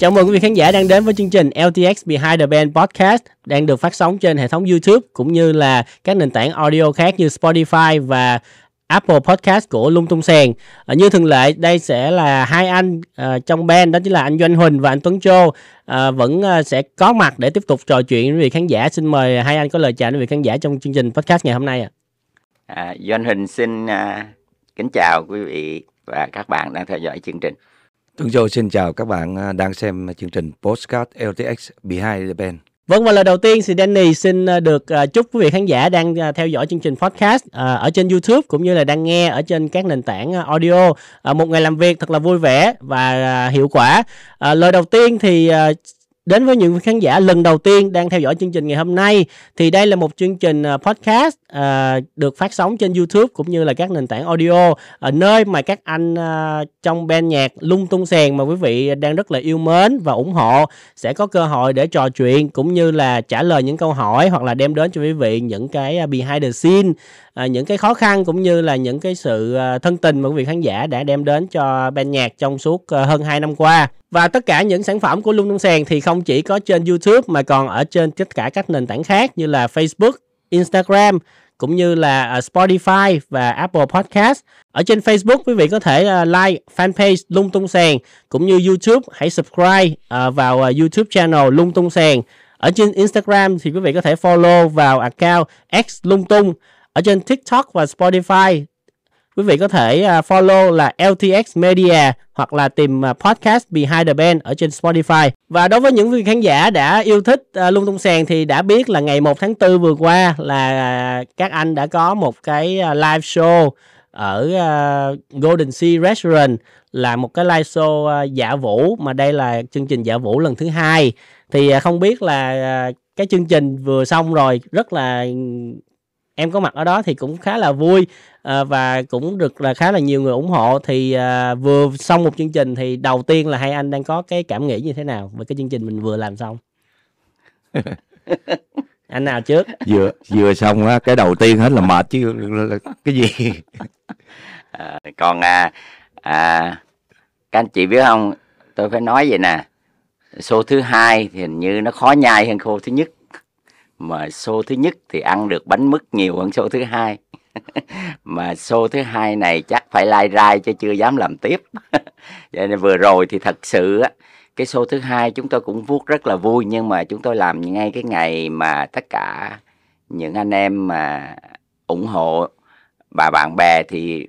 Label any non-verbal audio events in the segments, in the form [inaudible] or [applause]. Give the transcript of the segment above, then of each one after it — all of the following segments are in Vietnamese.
Chào mừng quý vị khán giả đang đến với chương trình LTX Behind the Band Podcast đang được phát sóng trên hệ thống YouTube cũng như là các nền tảng audio khác như Spotify và Apple Podcast của Lung Tung Sèn. À, như thường lệ, đây sẽ là hai anh à, trong band đó chính là anh Doanh Huỳnh và anh Tuấn Châu à, vẫn à, sẽ có mặt để tiếp tục trò chuyện với vị khán giả. Xin mời hai anh có lời chào đến vị khán giả trong chương trình podcast ngày hôm nay ạ. À. À, Doanh Huỳnh xin à, kính chào quý vị và các bạn đang theo dõi chương trình. Tuấn Châu xin chào các bạn à, đang xem chương trình Postcard LTX Behind the Band. Vâng và lời đầu tiên thì Danny xin à, được à, chúc quý vị khán giả đang theo dõi chương trình podcast ở trên YouTube cũng như là đang nghe ở trên các nền tảng audio một ngày làm việc thật là vui vẻ và hiệu quả. Lời đầu tiên thì đến với những khán giả lần đầu tiên đang theo dõi chương trình ngày hôm nay thì đây là một chương trình à, podcast à, được phát sóng trên YouTube cũng như là các nền tảng audio ở nơi mà các anh à, trong ban nhạc lung tung sèn mà quý vị đang rất là yêu mến và ủng hộ sẽ có cơ hội để trò chuyện cũng như là trả lời những câu hỏi hoặc là đem đến cho quý vị những cái à, behind the scene À, những cái khó khăn cũng như là những cái sự à, thân tình mà quý vị khán giả đã đem đến cho ban nhạc trong suốt à, hơn 2 năm qua. Và tất cả những sản phẩm của Lung Tung Sàn thì không chỉ có trên YouTube mà còn ở trên tất cả các nền tảng khác như là Facebook, Instagram, cũng như là Spotify và Apple Podcast. Ở trên Facebook quý vị có thể like fanpage Lung Tung Sàn cũng như YouTube hãy subscribe vào YouTube channel Lung Tung Sàn. Ở trên Instagram thì quý vị có thể follow vào account X Lung Tung ở trên TikTok và Spotify quý vị có thể à, follow là LTX Media hoặc là tìm à, podcast Behind the Band ở trên Spotify. Và đối với những vị khán giả đã yêu thích à, Lung Tung Sàn thì đã biết là ngày 1 tháng 4 vừa qua là các anh đã có một cái live show ở Golden Sea Restaurant là một cái live show giả vũ mà đây là chương trình giả vũ lần thứ hai thì không biết là cái chương trình vừa xong rồi rất là em có mặt ở đó thì cũng khá là vui à, và cũng được là khá là nhiều người ủng hộ thì à, vừa xong một chương trình thì đầu tiên là hai anh đang có cái cảm nghĩ như thế nào về cái chương trình mình vừa làm xong [laughs] anh nào trước vừa vừa xong á cái đầu tiên hết là mệt chứ cái gì à, [laughs] còn à, à các anh chị biết không tôi phải nói vậy nè số thứ hai thì hình như nó khó nhai hơn khô thứ nhất mà số thứ nhất thì ăn được bánh mứt nhiều hơn số thứ hai [laughs] mà show thứ hai này chắc phải lai like rai chứ chưa dám làm tiếp vậy [laughs] nên vừa rồi thì thật sự á cái show thứ hai chúng tôi cũng vuốt rất là vui nhưng mà chúng tôi làm ngay cái ngày mà tất cả những anh em mà ủng hộ bà bạn bè thì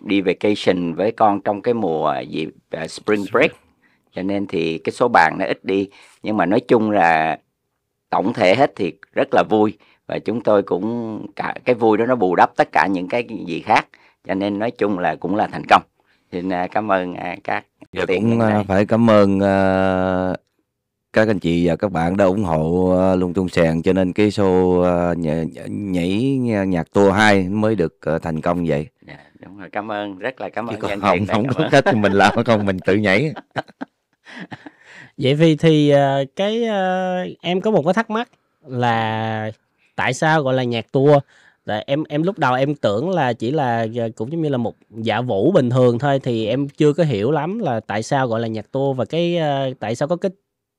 đi vacation với con trong cái mùa dịp à, spring break cho nên thì cái số bàn nó ít đi nhưng mà nói chung là tổng thể hết thì rất là vui và chúng tôi cũng cả cái vui đó nó bù đắp tất cả những cái gì khác cho nên nói chung là cũng là thành công xin à, cảm ơn à, các dạ, cũng à, phải cảm ơn các anh chị và các bạn đã ủng hộ lung tung sàn cho nên cái show nhảy, nhạc tour 2 mới được thành công vậy dạ, đúng rồi cảm ơn rất là cảm ơn Chứ còn anh không, không có thì mình làm không mình tự nhảy [laughs] vậy vì thì uh, cái uh, em có một cái thắc mắc là tại sao gọi là nhạc tour tại em em lúc đầu em tưởng là chỉ là ờ, cũng giống như là một dạ vũ bình thường thôi thì em chưa có hiểu lắm là tại sao gọi là nhạc tour và cái uh, tại sao có cái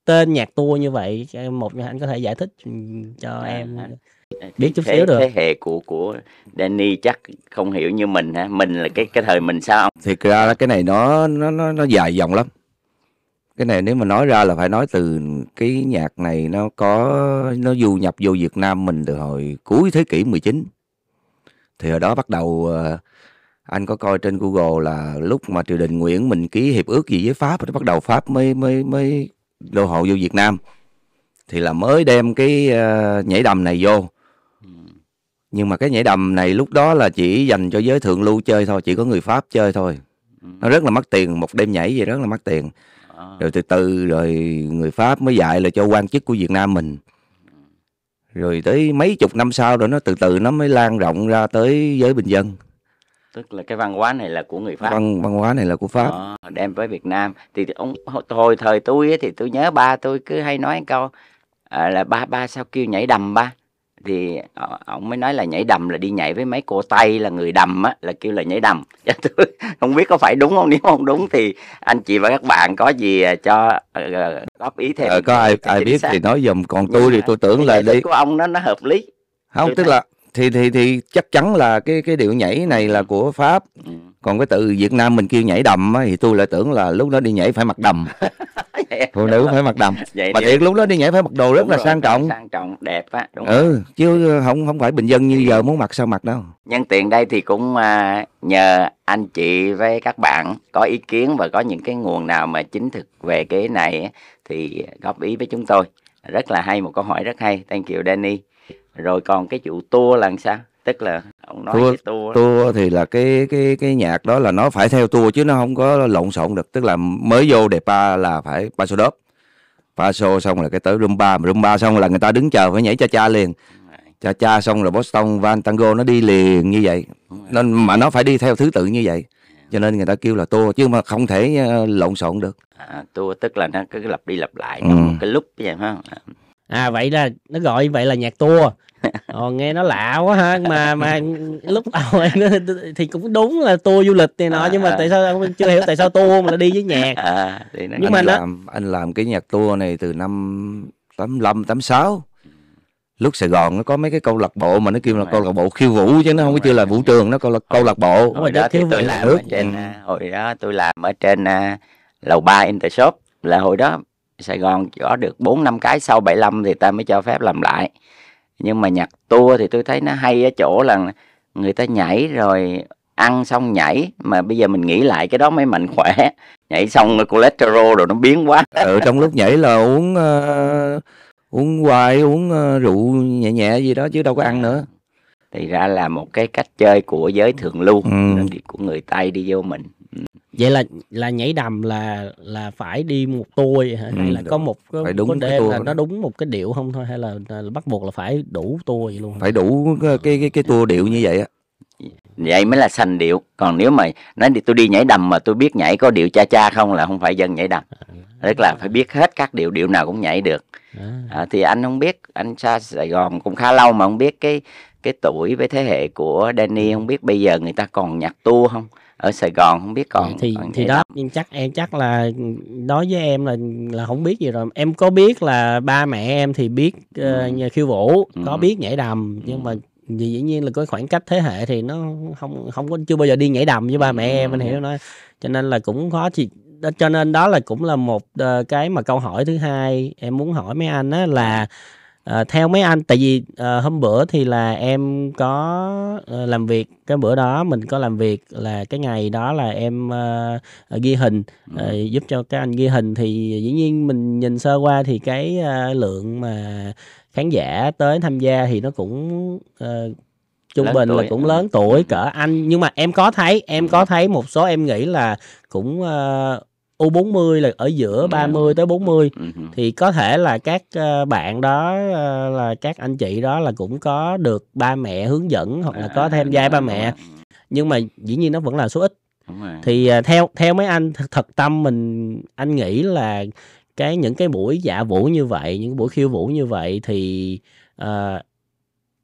tên nhạc tour như vậy một anh có thể giải thích ừ, cho à, em à. biết chút thế, xíu được thế hệ của của Danny chắc không hiểu như mình ha mình là cái cái thời mình sao thì ra cái này nó nó nó nó dài dòng lắm cái này nếu mà nói ra là phải nói từ cái nhạc này nó có nó du nhập vô Việt Nam mình từ hồi cuối thế kỷ 19. Thì hồi đó bắt đầu ờ, anh có coi trên Google là lúc mà triều đình Nguyễn mình ký hiệp ước gì với Pháp thì bắt đầu Pháp mới mới mới đô hộ vô Việt Nam. Thì là mới đem cái ờ, nhảy đầm này vô. Nhưng mà cái nhảy đầm này lúc đó là chỉ dành cho giới thượng lưu chơi thôi, chỉ có người Pháp chơi thôi. Nó rất là mất tiền, một đêm nhảy gì rất là mất tiền À. rồi từ từ rồi người pháp mới dạy là cho quan chức của việt nam mình rồi tới mấy chục năm sau rồi nó từ từ nó mới lan rộng ra tới giới bình dân tức là cái văn hóa này là của người pháp văn văn hóa này là của pháp à, đem với việt nam thì ông hồi thời tôi ấy, thì tôi nhớ ba tôi cứ hay nói câu à, là ba ba sao kêu nhảy đầm ba thì ờ, ông mới nói là nhảy đầm là đi nhảy với mấy cô tây là người đầm á là kêu là nhảy đầm [laughs] dạ, tôi không biết có phải đúng không nếu không đúng thì anh chị và các bạn có gì ờ, cho ờ, góp ý thêm ờ, có ai ai biết xác. thì nói dùm còn dạ, tôi thì tôi tưởng là đi của ông nó nó hợp lý không tôi tức thấy... là thì thì thì chắc chắn là cái cái điệu nhảy này là ừ. của pháp ừ. còn cái từ việt nam mình kêu nhảy đầm á, thì tôi lại tưởng là lúc đó đi nhảy phải mặc đầm [laughs] [laughs] phụ nữ phải mặc đầm [laughs] vậy mà thiệt lúc đó đi nhảy phải mặc đồ rất đúng là rồi, sang trọng sang trọng đẹp á đúng ừ chứ không không phải bình dân như giờ muốn mặc sao mặc đâu nhân tiện đây thì cũng à, nhờ anh chị với các bạn có ý kiến và có những cái nguồn nào mà chính thực về cái này thì góp ý với chúng tôi rất là hay một câu hỏi rất hay thank you Danny rồi còn cái chủ tour là sao tức là ông nói tour, tour tour thì là cái cái cái nhạc đó là nó phải theo tour chứ nó không có lộn xộn được tức là mới vô đẹp pa là phải paso đốp paso xong là cái tới rumba mà rumba xong là người ta đứng chờ phải nhảy cha cha liền cha cha xong rồi boston van tango nó đi liền như vậy nên mà nó phải đi theo thứ tự như vậy cho nên người ta kêu là tour chứ mà không thể ờ, lộn xộn được à, tour tức là nó cứ lặp đi lặp lại ừ. cái lúc vậy phải không à à vậy là nó gọi vậy là nhạc tour [laughs] Ồ, nghe nó lạ quá ha mà mà lúc đầu thì cũng đúng là tour du lịch này nọ à, nhưng mà à. tại sao không chưa hiểu tại sao tour mà lại đi với nhạc [laughs] à, thì nó, nhưng anh mà làm nó... anh làm cái nhạc tour này từ năm 85 86 lúc Sài Gòn nó có mấy cái câu lạc bộ mà nó kêu là câu lạc bộ khiêu vũ chứ nó không có chưa là vũ trường nó câu là câu lạc bộ hồi đó thì tôi làm ở trên ừ. hồi đó tôi làm ở trên à, lầu ba Intershop là hồi đó Sài Gòn có được 4 năm cái sau 75 thì ta mới cho phép làm lại. Nhưng mà nhạc tua thì tôi thấy nó hay ở chỗ là người ta nhảy rồi ăn xong nhảy mà bây giờ mình nghĩ lại cái đó mới mạnh khỏe nhảy xong rồi cholesterol rồi nó biến quá ừ trong lúc nhảy là uống uh, uống hoài uống uh, rượu nhẹ nhẹ gì đó chứ đâu có ăn nữa thì ra là một cái cách chơi của giới thượng lưu ừ. của người tây đi vô mình vậy là là nhảy đầm là là phải đi một tôi hả? Ừ, hay là đúng. có một cái phải đúng có đêm tour là đó. nó đúng một cái điệu không thôi hay là, là bắt buộc là phải đủ tour vậy luôn phải đủ cái ừ. cái cái tua điệu như vậy á vậy mới là sành điệu còn nếu mà nói đi tôi đi nhảy đầm mà tôi biết nhảy có điệu cha cha không là không phải dân nhảy đầm à, tức là phải biết hết các điệu điệu nào cũng nhảy được à. à, thì anh không biết anh xa Sài Gòn cũng khá lâu mà không biết cái cái tuổi với thế hệ của Danny ừ. không biết bây giờ người ta còn nhạc tu không ở Sài Gòn không biết còn dạ, thì thì đó lắm. nhưng chắc em chắc là đối với em là là không biết gì rồi em có biết là ba mẹ em thì biết ờ, ừ. uh, khiêu vũ ừ. có biết nhảy đầm ừ. nhưng mà vì dĩ nhiên là cái khoảng cách thế hệ thì nó không không có chưa bao giờ đi nhảy đầm với ba mẹ em anh ừ, hiểu nói cho nên là cũng khó chị cho nên đó là cũng là một ờ, cái mà câu hỏi thứ hai em muốn hỏi mấy anh á là Ờ, theo mấy anh tại vì à, hôm bữa thì là em có à, làm việc cái bữa đó mình có làm việc là cái ngày đó là em à, ghi hình à, giúp cho các anh ghi hình thì dĩ nhiên mình nhìn sơ qua thì cái à, lượng mà khán giả tới tham gia thì nó cũng à, trung bình tuổi. là cũng ừ. lớn tuổi cỡ anh nhưng mà em có thấy em ừ. có thấy một số em nghĩ là cũng uh, U40 là ở giữa 30 ừ. tới 40 ừ. thì có thể là các ờ, bạn đó ờ, là các anh chị đó là cũng có được ba mẹ hướng dẫn hoặc là có à, thêm gia ba mẹ. Nhưng mà dĩ nhiên nó vẫn là số ít. Thì ờ, theo theo mấy anh thật tâm mình anh nghĩ là cái những cái buổi dạ vũ như vậy, những buổi khiêu vũ như vậy thì uh,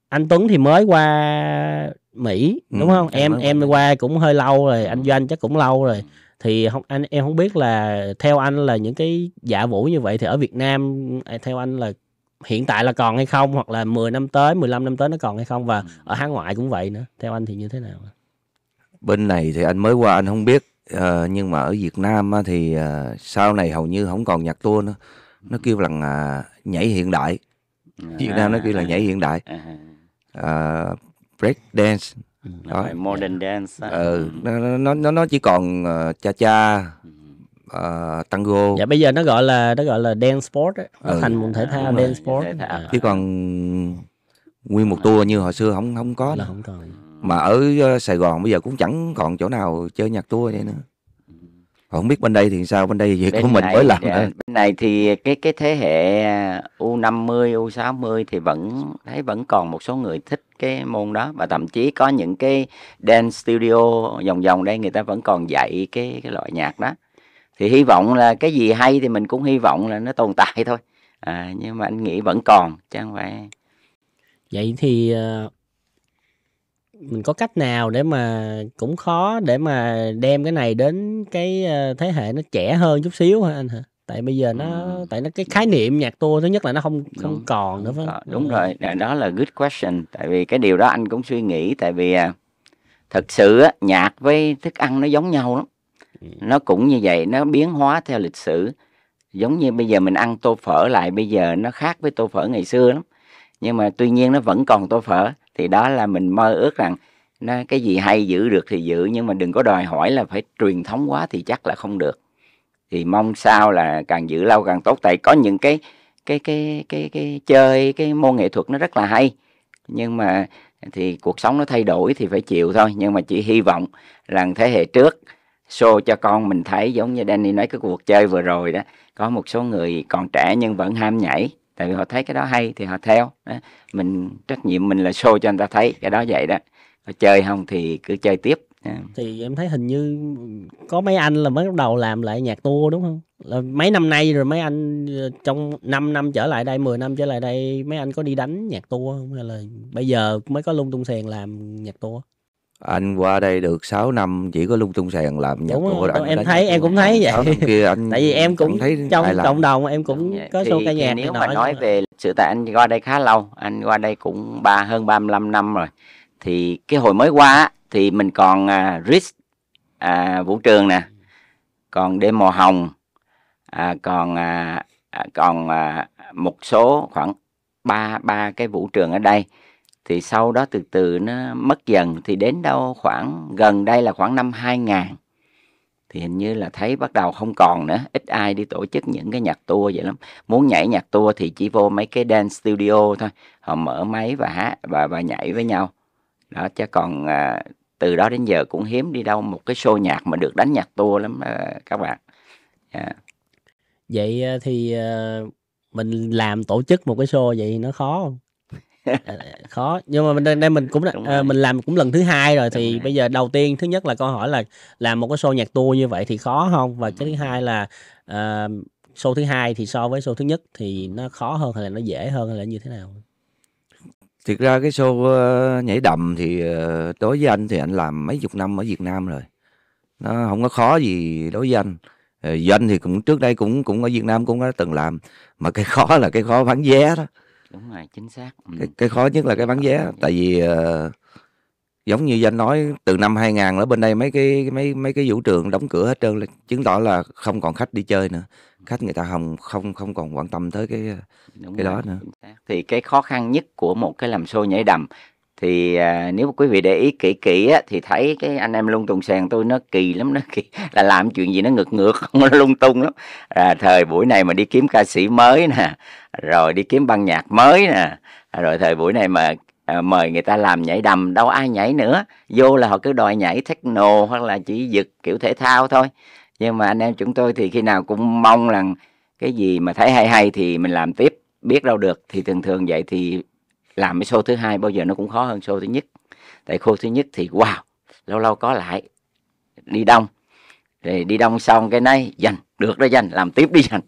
anh Tuấn thì mới qua Mỹ ừ, đúng không? Ừ, em em qua cũng hơi lâu rồi, anh Doanh chắc cũng lâu rồi thì không anh em không biết là theo anh là những cái giả vũ như vậy thì ở Việt Nam à, theo anh là hiện tại là còn hay không hoặc là 10 năm tới 15 năm tới nó còn hay không và ừ. ở hải ngoại cũng vậy nữa theo anh thì như thế nào bên này thì anh mới qua anh không biết uh, nhưng mà ở Việt Nam á, thì uh, sau này hầu như không còn nhạc tua nữa nó kêu là uh, nhảy hiện đại Việt Nam nó kêu là à. nhảy hiện đại uh, break dance đó. Phải modern dance. Ừ, nó nó nó chỉ còn uh, ờ, cha cha uh, ừ. ờ, tango. Dạ bây giờ nó gọi là nó gọi là dance sport ấy. Nó ừ. thành một thể dạ, thao dance sport. Thể thao. Dạ. Chứ còn nguyên một à. tour như hồi xưa không không có. Là không còn. Mà ở ờ, Sài Gòn bây giờ cũng chẳng còn chỗ nào chơi nhạc tour vậy nữa không biết bên đây thì sao bên đây việc bên của mình này, mới làm dạ, bên này thì cái cái thế hệ u 50 u 60 thì vẫn thấy vẫn còn một số người thích cái môn đó và thậm chí có những cái dance studio vòng vòng đây người ta vẫn còn dạy cái cái loại nhạc đó thì hy vọng là cái gì hay thì mình cũng hy vọng là nó tồn tại thôi à, nhưng mà anh nghĩ vẫn còn chứ không phải vậy thì ờ, mình có cách nào để mà cũng khó để mà đem cái này đến cái ờ, thế hệ nó trẻ hơn chút xíu hả anh hả tại bây giờ nó ừ. tại nó cái khái niệm nhạc tour thứ nhất là nó không ờ, không đúng. còn nữa Đúng, đúng rồi đó là good question tại vì cái điều đó anh cũng suy nghĩ tại vì à, thật sự á, nhạc với thức ăn nó giống nhau lắm nó cũng như vậy nó biến hóa theo lịch sử giống như bây giờ mình ăn tô phở lại bây giờ nó khác với tô phở ngày xưa lắm nhưng mà tuy nhiên nó vẫn còn tô phở thì đó là mình mơ ước rằng nó cái gì hay giữ được thì giữ nhưng mà đừng có đòi hỏi là phải truyền thống quá thì chắc là không được thì mong sao là càng giữ lâu càng tốt tại có những cái cái cái cái cái chơi cái môn nghệ thuật nó rất là hay nhưng mà thì cuộc sống nó thay đổi thì phải chịu thôi nhưng mà chỉ hy vọng là thế hệ trước show cho con mình thấy giống như Danny nói cái cuộc chơi vừa rồi đó có một số người còn trẻ nhưng vẫn ham nhảy tại vì họ thấy cái đó hay thì họ theo đó. mình trách nhiệm mình là show cho người ta thấy cái đó vậy đó chơi không thì cứ chơi tiếp yeah. À. thì em thấy hình như có mấy anh là mới bắt đầu làm lại nhạc tour đúng không là mấy năm nay rồi mấy anh ờ, trong 5 năm trở lại đây 10 năm trở lại đây mấy anh có đi đánh nhạc tour không hay là bây giờ mới có lung tung sèn làm nhạc tour anh qua đây được 6 năm chỉ có lung tung sèn làm nhạc tour rồi em thấy em cũng thấy vậy kia anh tại vì em cũng thấy trong cộng đồng em cũng dạ, có số ca nhạc nếu mà nói về sự tại anh qua đây khá lâu anh qua đây cũng ba hơn 35 năm rồi thì cái hồi mới qua thì mình còn à, Rich à, Vũ Trường nè còn Đêm Màu Hồng à, còn à, à, còn à, một số khoảng ba ba cái vũ trường ở đây thì sau đó từ từ nó mất dần thì đến đâu khoảng gần đây là khoảng năm 2000 thì hình như là thấy bắt đầu không còn nữa ít ai đi tổ chức những cái nhạc tour vậy lắm muốn nhảy nhạc tour thì chỉ vô mấy cái dance studio thôi họ mở máy và hát và và nhảy với nhau đó chứ còn à, từ đó đến giờ cũng hiếm đi đâu một cái show nhạc mà được đánh nhạc tua lắm ờ, các bạn yeah. Dạ. vậy ờ, thì ờ, mình làm tổ chức một cái show vậy nó khó không [laughs] khó nhưng mà mình đây mình cũng à, mình làm cũng lần thứ hai rồi Đúng thì rồi. bây giờ đầu tiên thứ nhất là câu hỏi là làm một cái show nhạc tour như vậy thì khó không và cái thứ hai là uh, show thứ hai thì so với show thứ nhất thì nó khó hơn hay là nó dễ hơn hay là như thế nào thực ra cái show, ờ, nhảy đầm thì, ờ, đối với anh thì anh làm mấy chục năm ở Việt Nam rồi, nó không có khó gì đối với anh. Ờ, doanh thì cũng trước đây cũng cũng ở Việt Nam cũng đã từng làm, mà cái khó là cái khó bán vé đó. Đúng rồi, chính xác, ừ. Cái cái khó nhất là cái bán vé, tại vì, ờ, giống như Doanh nói, từ năm 2000 ở bên đây mấy cái mấy mấy cái vũ trường đóng cửa hết trơn, chứng tỏ là không còn khách đi chơi nữa khách người ta không không không còn quan tâm tới cái, Đúng cái rồi, đó nữa. Thì cái khó khăn nhất của một cái làm show nhảy đầm thì, à, nếu quý vị để ý kỹ kỹ á, thì thấy cái anh em lung tung sàn tôi nó kỳ lắm, nó kỳ [laughs] là làm chuyện gì nó ngược ngược, [laughs] nó lung tung lắm. À, thời buổi này mà đi kiếm ca sĩ mới nè, rồi đi kiếm băng nhạc mới nè, rồi thời buổi này mà, à, mời người ta làm nhảy đầm đâu ai nhảy nữa, vô là họ cứ đòi nhảy techno hoặc là chỉ giật kiểu thể thao thôi nhưng mà anh em chúng tôi thì khi nào cũng mong rằng cái gì mà thấy hay hay thì mình làm tiếp biết đâu được thì thường thường vậy thì làm cái show thứ hai bao giờ nó cũng khó hơn show thứ nhất tại khô thứ nhất thì wow lâu lâu có lại đi đông rồi đi đông xong cái này dành được đó dành làm tiếp đi dành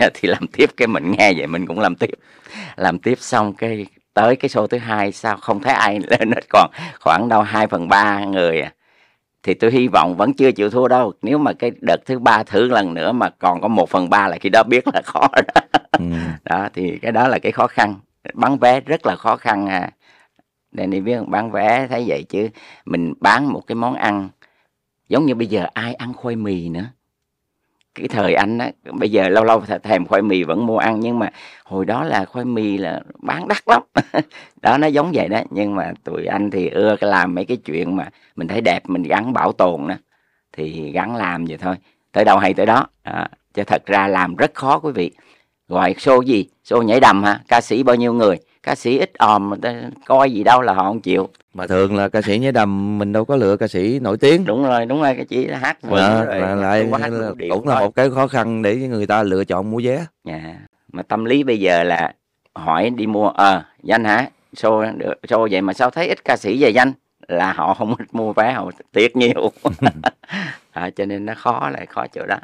[laughs] thì làm tiếp cái mình nghe vậy mình cũng làm tiếp làm tiếp xong cái tới cái show thứ hai sao không thấy ai lên hết còn khoảng đâu 2 phần ba người à thì tôi hy vọng vẫn chưa chịu thua đâu nếu mà cái đợt thứ ba thử lần nữa mà còn có một phần ba là khi đó biết là khó đó. Ừ. [laughs] đó thì cái đó là cái khó khăn bán vé rất là khó khăn à nên đi biết bán vé thấy vậy chứ mình bán một cái món ăn giống như bây giờ ai ăn khoai mì nữa cái thời anh á bây giờ lâu lâu thèm khoai mì vẫn mua ăn nhưng mà hồi đó là khoai mì là bán đắt lắm [laughs] đó nó giống vậy đó nhưng mà tụi anh thì ưa làm mấy cái chuyện mà mình thấy đẹp mình gắn bảo tồn đó thì gắn làm vậy thôi tới đâu hay tới đó à, chứ thật ra làm rất khó quý vị gọi show gì show nhảy đầm hả ca sĩ bao nhiêu người ca sĩ ít òm người coi gì đâu là họ không chịu mà thường là ca sĩ nhái đầm mình đâu có lựa ca sĩ nổi tiếng đúng rồi đúng rồi cái sĩ hát vừa dạ, à, rồi là, hát là, cũng là một cái khó khăn để người ta lựa chọn mua vé dạ mà tâm lý bây giờ là hỏi đi mua ờ à, danh hả show được show vậy mà sao thấy ít ca sĩ về danh là họ không mua vé họ tiếc nhiều à, [laughs] [laughs] cho nên nó khó lại khó chỗ đó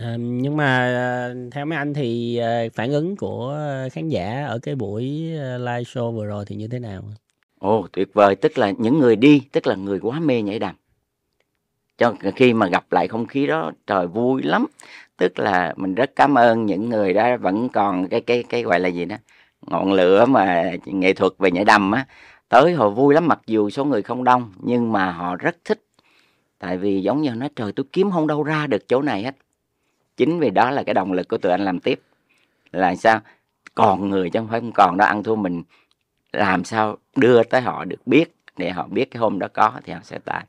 À, nhưng mà ờ, theo mấy anh thì ờ, phản ứng của khán giả ở cái buổi live show vừa rồi thì như thế nào? Ồ, tuyệt vời, tức là những người đi, tức là người quá mê nhảy đầm. Cho khi mà gặp lại không khí đó trời vui lắm. Tức là mình rất cảm ơn những người đó vẫn còn cái cái cái gọi là gì đó, ngọn lửa mà nghệ thuật về nhảy đầm á tới họ vui lắm mặc dù số người không đông nhưng mà họ rất thích tại vì giống như nói trời tôi kiếm không đâu ra được chỗ này hết chính vì đó là cái động lực của tụi anh làm tiếp là sao còn ờ. người chứ không phải không còn đó ăn thua mình làm sao đưa tới họ được biết để họ biết cái hôm đó có thì họ sẽ tới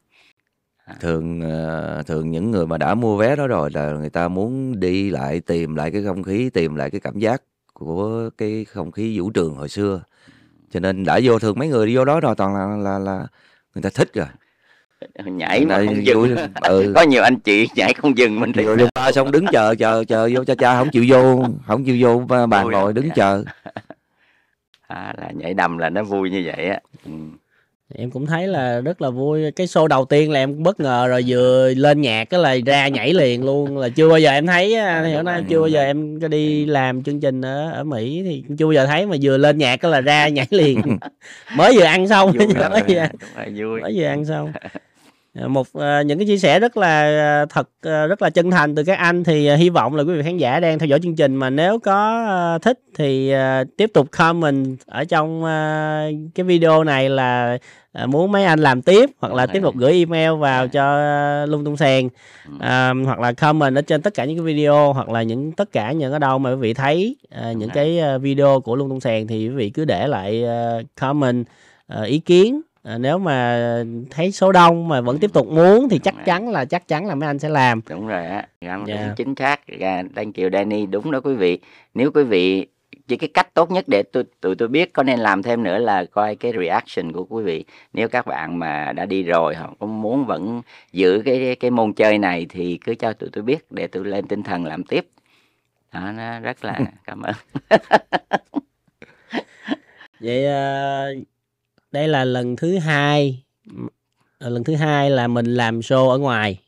à. thường ờ, thường những người mà đã mua vé đó rồi là người ta muốn đi lại tìm lại cái không khí tìm lại cái cảm giác của cái không khí vũ trường hồi xưa cho nên đã vô thường mấy người đi vô đó rồi toàn là là là người ta thích rồi nhảy mà không dừng ừ. [laughs] có nhiều anh chị nhảy không dừng mình thì ba xong đứng chờ chờ chờ vô cha cha không chịu vô không chịu vô bà Ôi ngồi đứng chờ [laughs] à, là nhảy đầm là nó vui như vậy á ừ. em cũng thấy là rất là vui cái show đầu tiên là em bất ngờ rồi vừa lên nhạc cái là ra nhảy liền luôn là chưa bao giờ em thấy à, hiểu nay chưa bao giờ em đi ừ. làm chương trình ở ở mỹ thì chưa bao giờ thấy mà vừa lên nhạc cái là ra nhảy liền [laughs] mới vừa ăn xong vui, rồi, vừa, vui. mới vừa ăn xong Ờ, một ờ, những cái chia sẻ rất là ờ, thật rất là chân thành từ các anh thì hy vọng là quý vị khán giả đang theo dõi chương trình mà nếu có thích thì tiếp tục comment ở trong cái video này là muốn mấy anh làm tiếp hoặc là tiếp tục gửi email vào dạ. cho lung tung sèn ừ. hoặc là comment ở trên tất cả những cái video hoặc là những tất cả những cái đâu mà quý vị thấy những cái video của lung tung sèn thì quý vị cứ để lại comment ý kiến à, nếu mà thấy số đông mà vẫn tiếp tục muốn thì chắc dạ. chắn là chắc chắn là mấy anh sẽ làm đúng rồi á làm dạ. chính xác dạ, đang kiều Danny đúng đó quý vị nếu quý vị chỉ cái cách tốt nhất để tụi, tụi tôi biết có nên làm thêm nữa là coi cái reaction của quý vị nếu các bạn mà đã đi rồi hoặc có muốn vẫn giữ cái cái môn chơi này thì cứ cho tụi tôi biết để tôi lên tinh thần làm tiếp đó nó rất là [laughs] cảm ơn vậy uh, đây là lần thứ hai ờ, lần thứ hai là mình làm show ở ngoài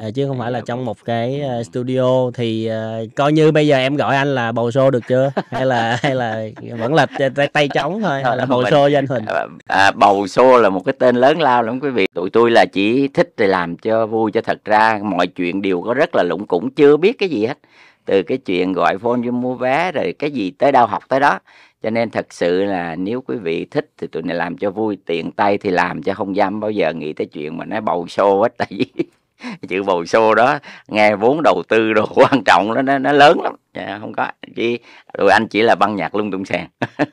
à, chứ không phải là trong một cái ờ, studio thì uh, coi như bây giờ em gọi anh là bầu show được chưa [laughs] hay là hay là vẫn là tay, tay trống thôi hay là bầu show danh huỳnh à, à, bầu show là một cái tên lớn lao lắm quý vị tụi tôi là chỉ thích thì làm cho vui cho thật ra mọi chuyện đều có rất là lũng cũng chưa biết cái gì hết từ cái chuyện gọi phone cho mua vé rồi cái gì tới đâu học tới đó cho nên thật sự là nếu quý vị thích thì tụi này làm cho vui tiện tay thì làm cho không dám bao giờ nghĩ tới chuyện mà nó bầu xô hết [laughs] tại vì chữ bầu xô đó nghe vốn đầu tư đồ [laughs] quan trọng đó nó, nó lớn lắm dạ, không có chỉ rồi anh chỉ là băng nhạc lung tung sàn [laughs]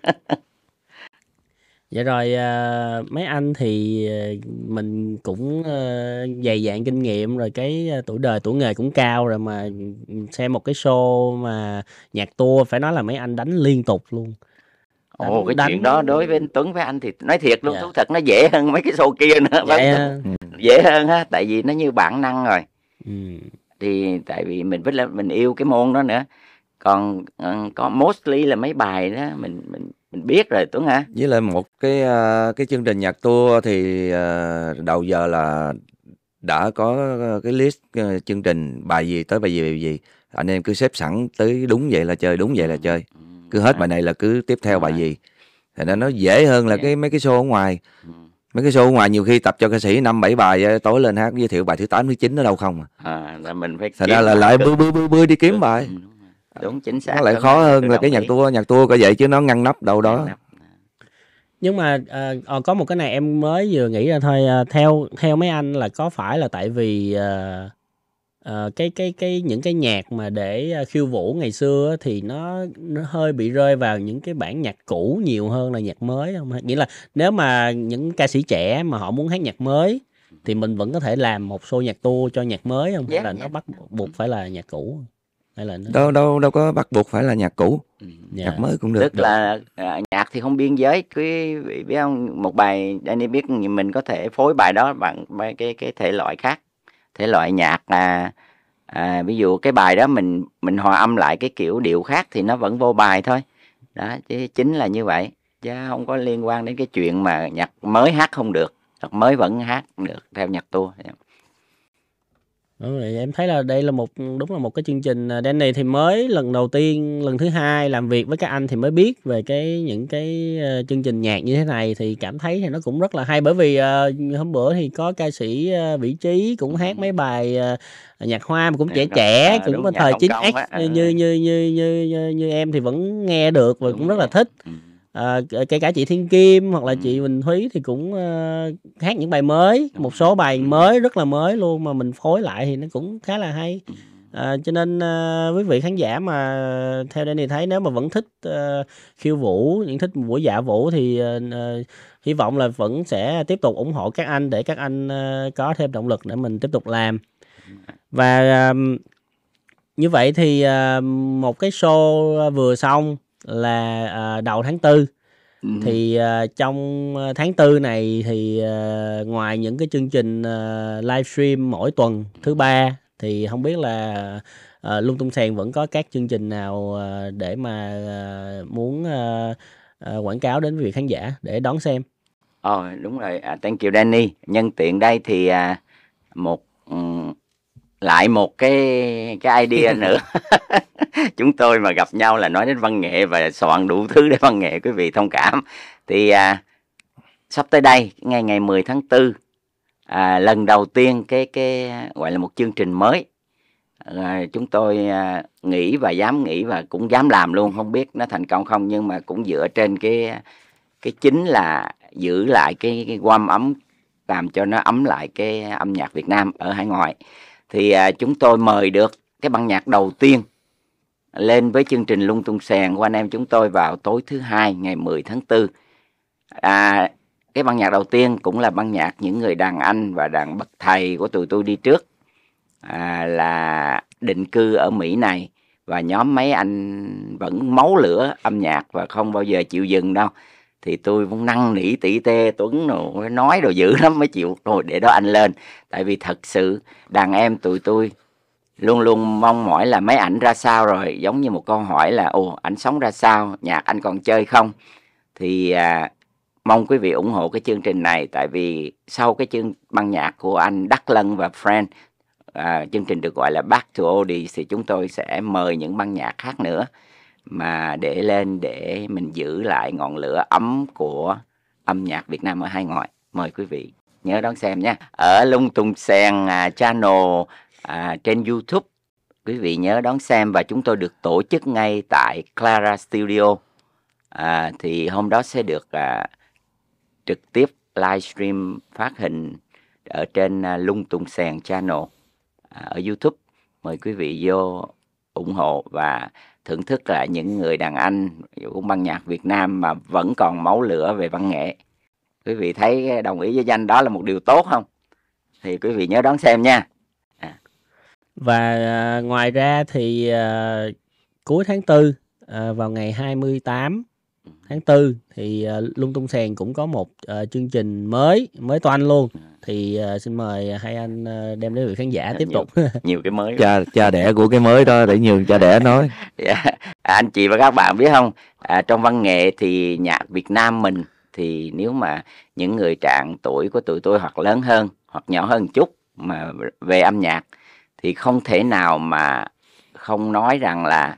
dạ rồi à, mấy anh thì à, mình cũng à, dày dạn kinh nghiệm rồi cái tuổi đời tuổi nghề cũng cao rồi mà xem một cái show mà nhạc tour phải nói là mấy anh đánh liên tục luôn Ồ cái đánh... chuyện đó đối với anh Tuấn với anh thì nói thiệt luôn dạ. thú thật nó dễ hơn mấy cái show kia nữa dạ. Vâng. dễ hơn ha tại vì nó như bản năng rồi ừ. thì tại vì mình biết là mình yêu cái môn đó nữa còn ờ, có mostly là mấy bài đó mình mình mình biết rồi Tuấn hả với lại một cái ờ, cái chương trình nhạc tour thì ờ, đầu giờ là đã có cái list chương trình bài gì tới bài gì bài gì anh em cứ xếp sẵn tới đúng vậy là chơi đúng vậy là ừ. chơi ừ cứ hết à. bài này là cứ tiếp theo bài à. gì thì nó nó dễ hơn là cái mấy cái show ở ngoài ừ. mấy cái show ở ngoài nhiều khi tập cho ca sĩ năm bảy bài ờ, tối lên hát giới thiệu bài thứ tám thứ chín ở đâu không à, à là mình phải thành ra là lại bư bư bư bư đi kiếm ừ, bài đúng chính xác nó lại khó hơn là cái nhạc tua nhạc tua có vậy chứ nó ngăn nắp đâu đó à. nhưng mà à, có một cái này em mới vừa nghĩ ra thôi à, theo theo mấy anh là có phải là tại vì à, Ờ, cái cái cái những cái nhạc mà để ờ, khiêu vũ ngày xưa thì nó nó hơi bị rơi vào những cái bản nhạc cũ nhiều hơn là nhạc mới không nghĩa là nếu mà những ca sĩ trẻ mà họ muốn hát nhạc mới thì mình vẫn có thể làm một show nhạc tour cho nhạc mới không hay dạ, là dạ. nó bắt buộc phải là nhạc cũ hay là nó... đâu đâu đâu có bắt buộc phải là nhạc cũ dạ. nhạc mới cũng được tức được. là à, nhạc thì không biên giới quý vị biết không một bài anh biết mình có thể phối bài đó bằng cái cái thể loại khác thể loại nhạc à, à, ví dụ cái bài đó mình mình hòa âm lại cái kiểu điệu khác thì nó vẫn vô bài thôi đó chứ chính là như vậy chứ không có liên quan đến cái chuyện mà nhạc mới hát không được nhạc mới vẫn hát được theo nhạc tour Ừ, em thấy là đây là một đúng là một cái chương trình à, Danny thì mới lần đầu tiên lần thứ hai làm việc với các anh thì mới biết về cái những cái ờ, chương trình nhạc như thế này thì cảm thấy thì nó cũng rất là hay bởi vì ờ, hôm bữa thì có ca sĩ uh, Vĩ Trí cũng hát mấy bài nhạc hoa mà cũng à, trẻ trẻ cũng thời 9x như, như, như, như như em thì vẫn nghe được và cũng rất là thích. Ừ à, kể cả chị Thiên Kim hoặc là ừ. chị Bình Thúy thì cũng à, hát những bài mới một số bài ừ. mới rất là mới luôn mà mình phối lại thì nó cũng khá là hay À, cho nên à, quý vị khán giả mà theo đây thì thấy nếu mà vẫn thích à, khiêu vũ những thích buổi dạ vũ thì à, hy vọng là vẫn sẽ tiếp tục ủng hộ các anh để các anh à, có thêm động lực để mình tiếp tục làm và à, như vậy thì à, một cái show vừa xong là à, đầu tháng tư thì à, trong à, tháng tư này thì à, ngoài những cái chương trình à, livestream mỗi tuần thứ ba thì không biết là à, lung tung sèn vẫn có các chương trình nào à, để mà à, muốn à, à, quảng cáo đến vị khán giả để đón xem Ồ ờ, đúng rồi, à, thank you Danny. Nhân tiện đây thì à, một um, lại một cái cái idea [laughs] nữa [laughs] chúng tôi mà gặp nhau là nói đến văn nghệ và soạn đủ thứ để văn nghệ quý vị thông cảm thì à, sắp tới đây ngày ngày 10 tháng 4 à, lần đầu tiên cái cái gọi là một chương trình mới à, chúng tôi à, nghĩ và dám nghĩ và cũng dám làm luôn không biết nó thành công không nhưng mà cũng dựa trên cái cái chính là giữ lại cái, cái quam ấm làm cho nó ấm lại cái âm nhạc Việt Nam ở hải ngoại thì à, chúng tôi mời được cái băng nhạc đầu tiên lên với chương trình Lung Tung Sàn của anh em chúng tôi vào tối thứ hai ngày 10 tháng 4. À, cái băng nhạc đầu tiên cũng là băng nhạc những người đàn anh và đàn bậc thầy của tụi tôi đi trước à, là định cư ở Mỹ này và nhóm mấy anh vẫn máu lửa âm nhạc và không bao giờ chịu dừng đâu thì tôi cũng năn nỉ tỷ tê tuấn nói đồ dữ lắm mới chịu rồi để đó anh lên tại vì thật sự đàn em tụi tôi luôn luôn mong mỏi là mấy ảnh ra sao rồi giống như một câu hỏi là ồ ảnh sống ra sao nhạc anh còn chơi không thì à, mong quý vị ủng hộ cái chương trình này tại vì sau cái chương băng nhạc của anh Đắc Lân và Friend à, chương trình được gọi là Back to Oldies thì chúng tôi sẽ mời những băng nhạc khác nữa mà để lên để mình giữ lại ngọn lửa ấm của âm nhạc Việt Nam ở hai ngoại mời quý vị nhớ đón xem nha ở lung tung sen à, channel à, trên YouTube. Quý vị nhớ đón xem và chúng tôi được tổ chức ngay tại Clara Studio. À, thì hôm đó sẽ được à, trực tiếp livestream phát hình ở trên à, Lung Tung Sèn Channel à, ở YouTube. Mời quý vị vô ủng hộ và thưởng thức là những người đàn anh của ban nhạc Việt Nam mà vẫn còn máu lửa về văn nghệ. Quý vị thấy à, đồng ý với danh đó là một điều tốt không? Thì quý vị nhớ đón xem nha và à, ngoài ra thì à, cuối tháng 4 à, vào ngày 28 tháng 4 thì à, lung tung sàn cũng có một à, chương trình mới mới toanh luôn à. thì à, xin mời hai anh à, đem đến vị khán giả dạ, tiếp nhiều, tục [laughs] nhiều cái mới cha cha đẻ của cái mới đó để nhường cha đẻ nói yeah. [laughs] Dạ, à, anh chị và các bạn biết không à, trong văn nghệ thì nhạc Việt Nam mình thì nếu mà những người trạng tuổi của tụi tôi hoặc lớn hơn hoặc nhỏ hơn chút mà về âm nhạc thì không thể nào mà không nói rằng là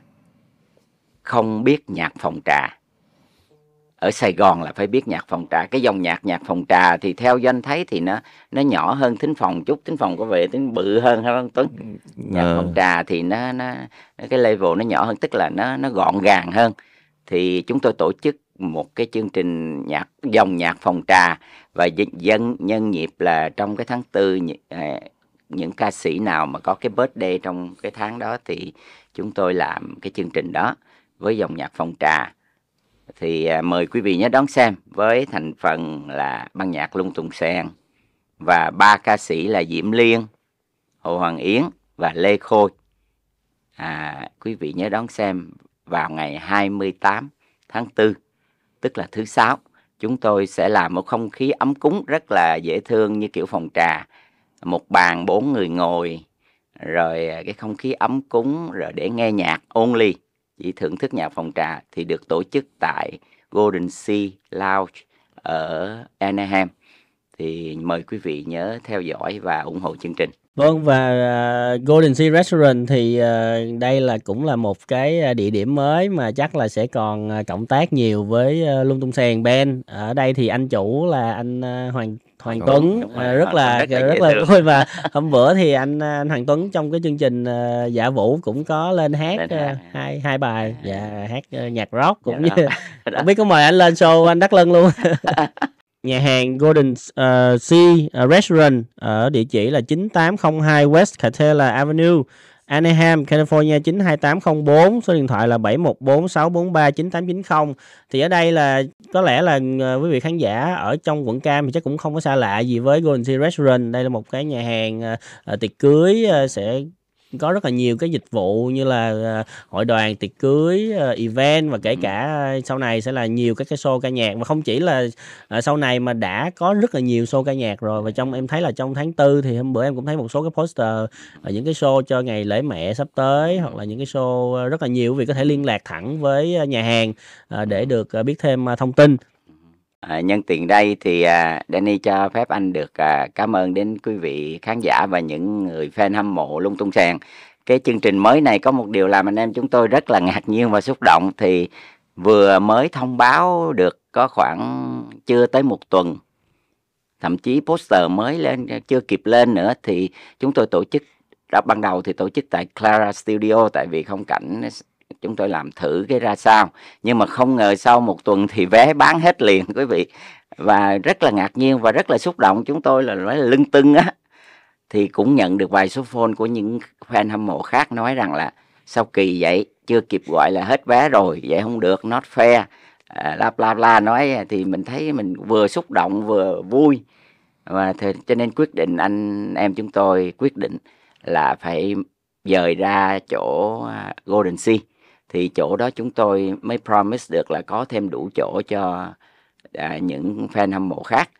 không biết nhạc phòng trà ở Sài Gòn là phải biết nhạc phòng trà cái dòng nhạc nhạc phòng trà thì theo doanh thấy thì nó nó nhỏ hơn thính phòng chút thính phòng có vẻ tính bự hơn hay không Tuấn nhạc ờ. phòng trà thì nó, nó cái level nó nhỏ hơn tức là nó nó gọn gàng hơn thì chúng tôi tổ chức một cái chương trình nhạc dòng nhạc phòng trà và dân nhân nhịp là trong cái tháng tư à, những ca sĩ nào mà có cái birthday trong cái tháng đó thì chúng tôi làm cái chương trình đó với dòng nhạc phòng trà thì à, mời quý vị nhớ đón xem với thành phần là ban nhạc Lung Tùng Sen và ba ca sĩ là Diễm Liên, Hồ Hoàng Yến và Lê Khôi. À, quý vị nhớ đón xem vào ngày 28 tháng 4, tức là thứ sáu, chúng tôi sẽ làm một không khí ấm cúng rất là dễ thương như kiểu phòng trà một bàn bốn người ngồi rồi à, cái không khí ấm cúng rồi để nghe nhạc only chỉ thưởng thức nhạc phòng trà thì được tổ chức tại Golden Sea Lounge ở Anaheim thì mời quý vị nhớ theo dõi và ủng hộ chương trình. Vâng và à, Golden Sea Restaurant thì à, đây là cũng là một cái địa điểm mới mà chắc là sẽ còn cộng tác nhiều với Lung Tung Sàn Ben. Ở đây thì anh chủ là anh Hoàng Hoàng Tuấn, à, Tuấn rất là rất, là vui mà hôm bữa thì anh à, anh Hoàng Tuấn trong cái chương trình uh, Dạ Vũ cũng có lên hát lên hai hai bài và dạ, hát ờ, nhạc rock cũng dạ. như [laughs] [laughs] không biết có mời anh lên show anh Đắc Lân luôn. [laughs] Nhà hàng Golden ờ, Sea ờ, Restaurant ở địa chỉ là 9802 West Catella Avenue Anaheim, California 92804, số điện thoại là 7146439890. Thì ở đây là có lẽ là ờ, quý vị khán giả ở trong quận Cam thì chắc cũng không có xa lạ gì với Golden Sea Restaurant. Đây là một cái nhà hàng à, tiệc cưới à, sẽ có rất là nhiều cái dịch vụ như là à, hội đoàn tiệc cưới à, event và kể ừ. cả à, sau này sẽ là nhiều các cái show ca nhạc và không chỉ là sau này mà đã có rất là nhiều show ca nhạc rồi và trong em thấy là trong tháng tư thì hôm bữa em cũng thấy một số cái poster ở những cái show cho ngày lễ mẹ sắp tới hoặc là những cái show rất là nhiều vì có thể liên lạc thẳng với nhà hàng để được biết thêm thông tin À, nhân tiện đây thì à, Danny cho phép anh được à, cảm ơn đến quý vị khán giả và những người fan hâm mộ Lung Tung Sàn. Cái chương trình mới này có một điều làm anh em chúng tôi rất là ngạc nhiên và xúc động thì vừa mới thông báo được có khoảng chưa tới một tuần thậm chí poster mới lên chưa kịp lên nữa thì chúng tôi tổ chức đó ban đầu thì tổ chức tại Clara Studio tại vì không cảnh chúng tôi làm thử cái ra sao nhưng mà không ngờ sau một tuần thì vé bán hết liền quý vị và rất là ngạc nhiên và rất là xúc động chúng tôi là nói là lưng tưng á thì cũng nhận được vài số phone của những fan hâm mộ khác nói rằng là sao kỳ vậy chưa kịp gọi là hết vé rồi vậy không được not fair à, la la la nói thì mình thấy mình vừa xúc động vừa vui và thì, cho nên quyết định anh em chúng tôi quyết định là phải dời ra chỗ à, Golden Sea thì chỗ đó chúng tôi mới promise được là có thêm đủ chỗ cho à, những fan hâm mộ khác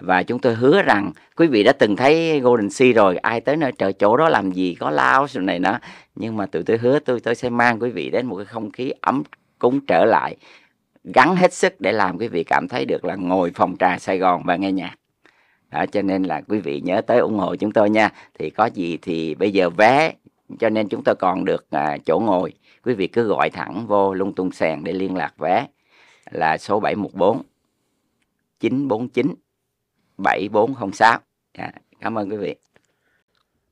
và chúng tôi hứa rằng quý vị đã từng thấy Golden Sea rồi ai tới nơi trời chỗ đó làm gì có lao rồi này nó nhưng mà tụi tôi hứa tôi tôi sẽ mang quý vị đến một cái không khí ấm cúng trở lại gắn hết sức để làm quý vị cảm thấy được là ngồi phòng trà Sài Gòn và nghe nhạc đó, cho nên là quý vị nhớ tới ủng hộ chúng tôi nha thì có gì thì bây giờ vé cho nên chúng tôi còn được à, chỗ ngồi quý vị cứ gọi thẳng vô lung tung sàn để liên lạc vé là số 714 949 7406. À, cảm ơn quý vị.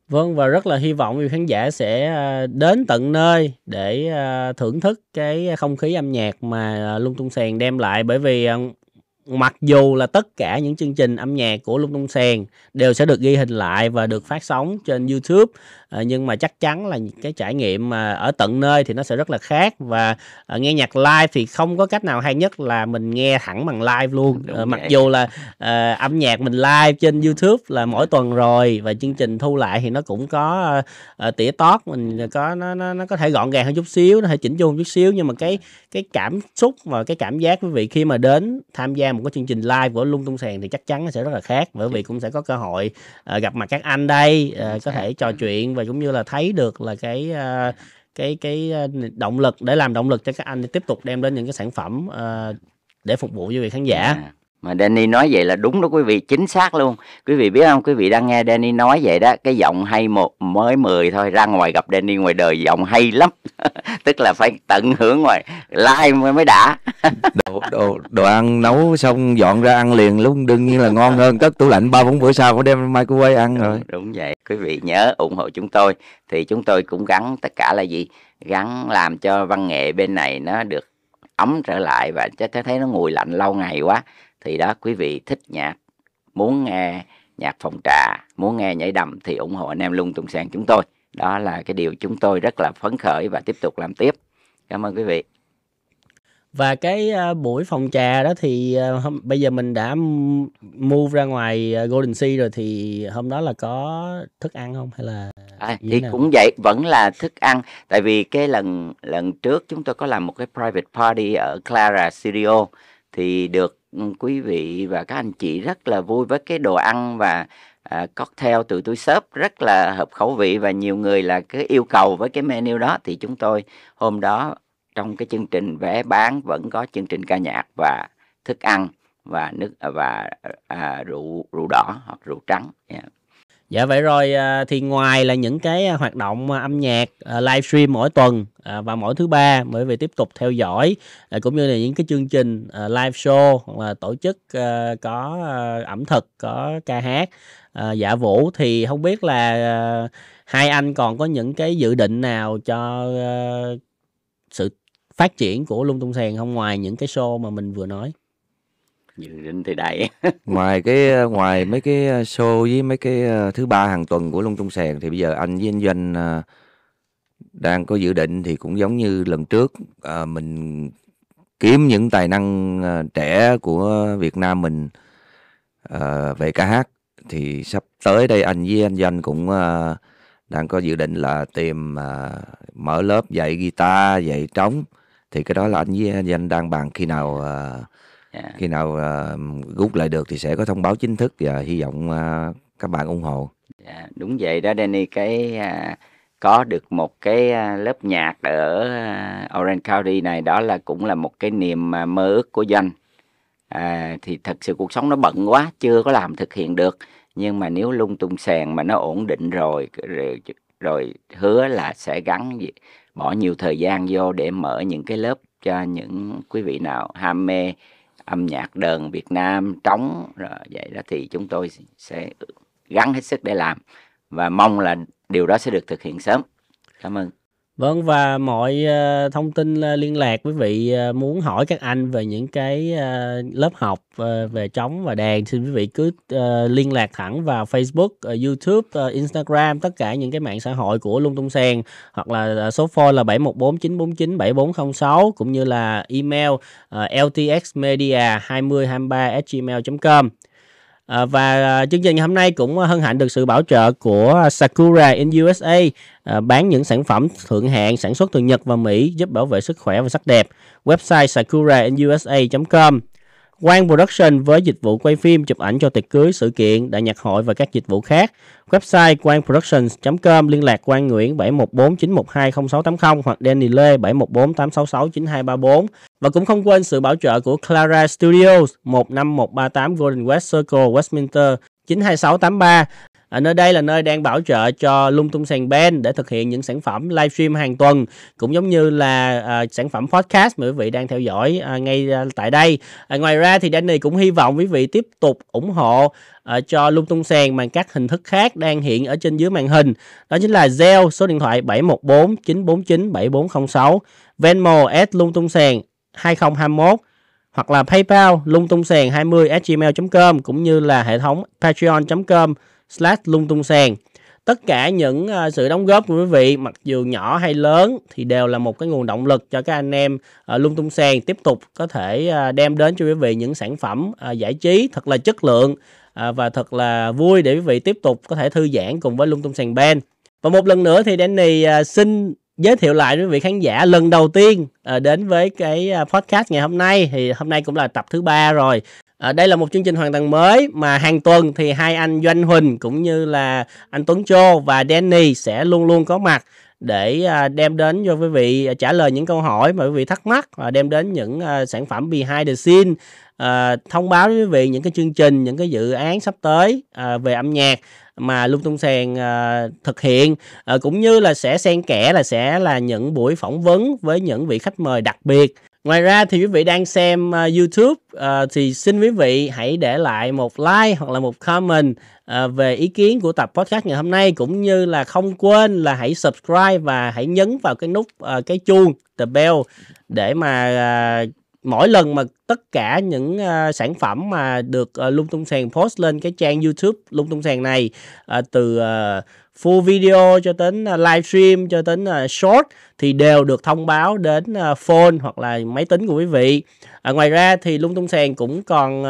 Vâng và rất là hy vọng quý khán giả sẽ à, đến tận nơi để à, thưởng thức cái không khí âm nhạc mà à, Lung Tung Sàn đem lại bởi vì mặc dù là tất cả những chương trình âm nhạc của Lung Tung Sen đều sẽ được ghi hình lại và được phát sóng trên YouTube ờ, nhưng mà chắc chắn là cái trải nghiệm ờ, ở tận nơi thì nó sẽ rất là khác và ờ, nghe nhạc live thì không có cách nào hay nhất là mình nghe thẳng bằng live luôn à, mặc dù là à, âm nhạc mình live trên YouTube là mỗi tuần rồi và chương trình thu lại thì nó cũng có à, tỉa tót mình có nó, nó nó có thể gọn gàng hơn chút xíu nó thể chỉnh chu chút xíu nhưng mà cái cái cảm xúc và cái cảm giác quý vị khi mà đến tham gia một một cái chương trình live của lung tung sàn thì chắc chắn nó sẽ rất là khác bởi vì cũng sẽ có cơ hội uh, gặp mặt các anh đây uh, có thể trò ừ. chuyện và cũng như là thấy được là cái uh, cái cái động lực để làm động lực cho các anh tiếp tục đem đến những cái sản phẩm uh, để phục vụ cho vị khán giả à mà Danny nói vậy là đúng đó quý vị chính xác luôn quý vị biết không quý vị đang nghe Danny nói vậy đó cái giọng hay một mới mười thôi ra ngoài gặp Danny ngoài đời giọng hay lắm [laughs] tức là phải tận hưởng ngoài like mới mới đã [laughs] đồ, đồ đồ ăn nấu xong dọn ra ăn liền luôn đương nhiên là ngon hơn cất tủ lạnh ba bốn bữa sau phải đem microwave ăn rồi đúng vậy quý vị nhớ ủng hộ chúng tôi thì chúng tôi cũng gắn tất cả là gì gắn làm cho văn nghệ bên này nó được ấm trở lại và chắc thấy nó nguội lạnh lâu ngày quá thì đó quý vị thích nhạc muốn nghe nhạc phòng trà muốn nghe nhảy đầm thì ủng hộ anh em luôn tung sang chúng tôi đó là cái điều chúng tôi rất là phấn khởi và tiếp tục làm tiếp cảm ơn quý vị và cái à, buổi phòng trà đó thì à, hôm, bây giờ mình đã move ra ngoài à, Golden Sea rồi thì hôm đó là có thức ăn không hay là à, thì nào? cũng vậy vẫn là thức ăn tại vì cái lần lần trước chúng tôi có làm một cái private party ở Clara Studio thì được Ừ, quý vị và các anh chị rất là vui với cái đồ ăn và à, cocktail từ tôi xốp rất là hợp khẩu vị và nhiều người là cứ yêu cầu với cái menu đó thì chúng tôi hôm đó trong cái chương trình vé bán vẫn có chương trình ca nhạc và thức ăn và nước à, và à, rượu rượu đỏ hoặc rượu trắng yeah. Dạ dạ vậy rồi à, thì ngoài là những cái hoạt động à, âm nhạc à, livestream mỗi tuần và mỗi thứ ba bởi vì tiếp tục theo dõi cũng như là những cái chương trình live show hoặc tổ chức có ẩm thực có ca hát dạ vũ thì không biết là hai anh còn có những cái dự định nào cho sự phát triển của lung tung sèn không ngoài những cái show mà mình vừa nói dự định thì đầy ngoài cái ờ, ngoài mấy cái ờ, show với mấy cái ờ, thứ ba hàng tuần của Long Trung Sèn thì bây giờ anh với anh Doanh đang có dự định thì cũng giống như lần trước mình kiếm những tài năng trẻ của Việt Nam mình về ca hát thì sắp tới đây anh với anh Doanh cũng đang có dự định là tìm mở lớp dạy guitar dạy trống thì cái đó là anh với anh Doanh đang bàn khi nào à, yeah. Dạ. khi nào uh, ờ, rút lại được thì sẽ có thông báo chính thức và hy vọng uh, các bạn ủng hộ yeah, dạ, đúng vậy đó Danny cái uh, có được một cái à, lớp nhạc ở à, Orange County này đó là cũng là một cái niềm mơ ước của doanh à, thì thật sự cuộc sống nó bận quá chưa có làm thực hiện được nhưng mà nếu lung tung sàn mà nó ổn định rồi rồi, rồi hứa là sẽ gắn bỏ nhiều thời gian vô để mở những cái lớp cho những quý vị nào ham mê âm nhạc đơn Việt Nam trống rồi vậy đó thì chúng tôi sẽ gắn hết sức để làm và mong là điều đó sẽ được thực hiện sớm. Cảm ơn. Vâng và mọi ờ, thông tin ờ, liên lạc quý vị ờ, muốn hỏi các anh về những cái lớp học về trống và đàn xin quý vị cứ liên lạc thẳng vào Facebook, YouTube, Instagram, tất cả những cái mạng xã hội của Lung Tung Sen hoặc là số phone là 7149497406 cũng như là email ltxmedia2023@gmail.com. À, và à, chương trình ngày hôm nay cũng hân hạnh được sự bảo trợ của Sakura in USA à, bán những sản phẩm thượng hạng sản xuất từ Nhật và Mỹ giúp bảo vệ sức khỏe và sắc đẹp. Website sakurainusa.com Quang Production với dịch vụ quay phim, chụp ảnh cho tiệc cưới, sự kiện, đại nhạc hội và các dịch vụ khác. Website quangproductions.com liên lạc Quang Nguyễn 7149120680 hoặc Danny Lê 7148669234 Và cũng không quên sự bảo trợ của Clara Studios 15138 Golden West Circle, Westminster 92683. À, nơi đây là nơi đang bảo trợ cho Lung Tung Sàn Ben để thực hiện những sản phẩm livestream hàng tuần cũng giống như là à, sản phẩm podcast mà quý vị đang theo dõi à, ngay à, tại đây. À, ngoài ra thì Danny cũng hy vọng quý vị tiếp tục ủng hộ à, cho Lung Tung Sàn bằng các hình thức khác đang hiện ở trên dưới màn hình. Đó chính là gel số điện thoại 714 949 7406, Venmo at Lung Tung Sàn 2021 hoặc là PayPal lung tung sàn 20 gmail.com cũng như là hệ thống patreon.com slash lung tung sàn. Tất cả những à, sự đóng góp của quý vị mặc dù nhỏ hay lớn thì đều là một cái nguồn động lực cho các anh em uh, à, lung tung sàn tiếp tục có thể à, đem đến cho quý vị những sản phẩm giải trí thật là chất lượng và thật là vui để quý vị tiếp tục có thể thư giãn cùng với lung tung sàn ben. Và một lần nữa thì Danny xin giới thiệu lại với vị khán giả lần đầu tiên à, đến với cái à, podcast ngày hôm nay thì hôm nay cũng là tập thứ ba rồi À, đây là một chương trình hoàn toàn mới mà hàng tuần thì hai anh Doanh Huỳnh cũng như là anh Tuấn Chô và Danny sẽ luôn luôn có mặt để à, đem đến cho quý vị trả lời những câu hỏi mà quý vị thắc mắc và đem đến những sản phẩm behind the scene thông báo với quý vị những cái chương trình những cái dự án sắp tới về âm nhạc mà lung tung sàn uh, thực hiện uh, cũng như là sẽ xen kẽ là sẽ là những buổi phỏng vấn với những vị khách mời đặc biệt ngoài ra thì quý vị đang xem uh, youtube uh, thì xin quý vị hãy để lại một like hoặc là một comment uh, về ý kiến của tập podcast ngày hôm nay cũng như là không quên là hãy subscribe và hãy nhấn vào cái nút uh, cái chuông the bell để mà uh, mỗi lần mà tất cả những uh, sản phẩm mà được uh, lung tung sàn post lên cái trang youtube lung tung sàn này uh, từ uh, full video cho đến à, live stream cho đến à, short thì đều được thông báo đến à, phone hoặc là máy tính của quý vị. À, ngoài ra thì lung tung sàn cũng còn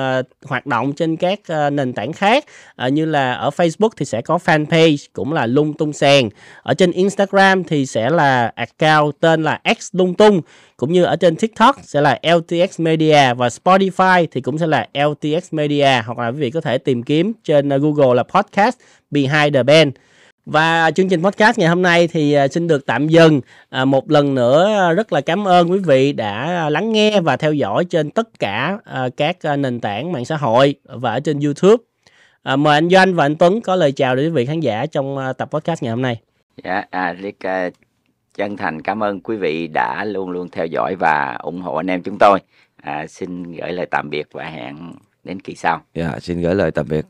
hoạt động trên các nền tảng khác à, như là ở Facebook thì sẽ có fanpage cũng là lung tung sàn. Ở trên Instagram thì sẽ là account tên là X lung tung cũng như ở trên TikTok sẽ là LTX Media và Spotify thì cũng sẽ là LTX Media hoặc là quý vị có thể tìm kiếm trên Google là podcast Behind the Band và chương trình podcast ngày hôm nay thì à, xin được tạm dừng à, một lần nữa à, rất là cảm ơn quý vị đã lắng nghe và theo dõi trên tất cả các nền tảng mạng xã hội và ở trên YouTube mời anh Doanh và anh Tuấn có lời chào đến quý vị khán giả trong tập podcast ngày hôm nay dạ à, chân thành cảm ơn quý vị đã luôn luôn theo dõi và ủng hộ anh em chúng tôi à, xin gửi lời tạm biệt và hẹn đến kỳ sau dạ yeah, xin gửi lời tạm biệt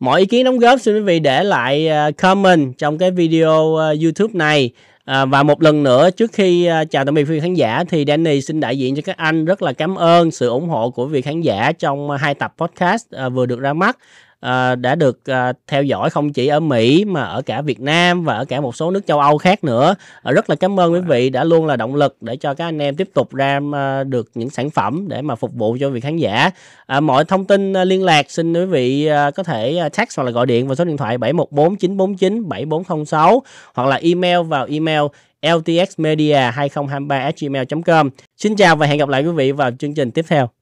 mọi ý kiến đóng góp xin quý vị để lại à, comment trong cái video à, youtube này À, và một lần nữa trước khi à, chào tạm biệt quý vị khán giả thì Danny xin đại diện cho các anh rất là cảm ơn sự ủng hộ của vị khán giả trong hai tập podcast vừa được ra mắt à, đã được à, theo dõi không chỉ ở Mỹ mà ở cả Việt Nam và ở cả một số nước châu Âu khác nữa. À, rất là cảm ơn quý dạ. vị đã luôn là động lực để cho các anh em tiếp tục ra à, được những sản phẩm để mà phục vụ cho vị khán giả. À, mọi thông tin à, liên lạc xin quý vị à, có thể text hoặc là gọi điện vào số điện thoại 714 949 7406 hoặc là email vào email ltxmedia2023 gmail.com. Xin chào và hẹn gặp lại quý vị vào chương trình tiếp theo.